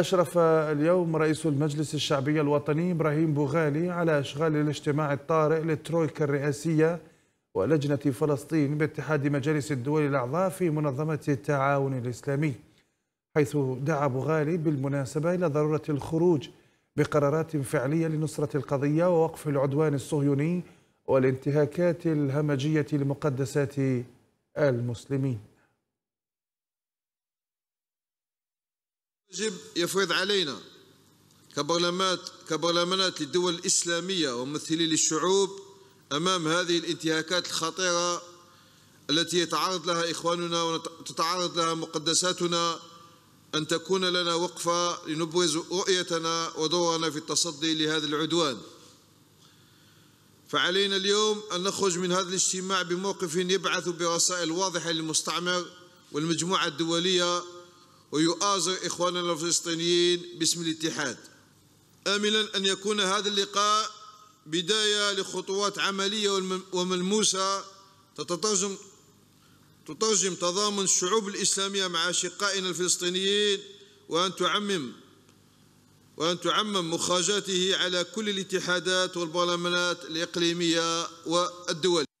أشرف اليوم رئيس المجلس الشعبي الوطني إبراهيم بوغالي على إشغال الاجتماع الطارئ للترويكا الرئاسية ولجنة فلسطين باتحاد مجالس الدول الأعضاء في منظمة التعاون الإسلامي حيث دعا بوغالي بالمناسبة إلى ضرورة الخروج بقرارات فعلية لنصرة القضية ووقف العدوان الصهيوني والانتهاكات الهمجية لمقدسات المسلمين يجب يفرض علينا كبرلمانات كبرلمانات للدول الإسلامية وممثلي للشعوب أمام هذه الانتهاكات الخطيرة التي يتعرض لها إخواننا وتتعرض لها مقدساتنا أن تكون لنا وقفة لنبرز رؤيتنا ودورنا في التصدي لهذا العدوان فعلينا اليوم أن نخرج من هذا الاجتماع بموقف يبعث برسائل واضحة للمستعمر والمجموعة الدولية ويؤازر إخواننا الفلسطينيين باسم الاتحاد آملا أن يكون هذا اللقاء بداية لخطوات عملية وملموسة تترجم تترجم تضامن الشعوب الإسلامية مع أشقائنا الفلسطينيين وأن تعمم وأن تعمم مخرجاته على كل الاتحادات والبرلمانات الإقليمية والدولية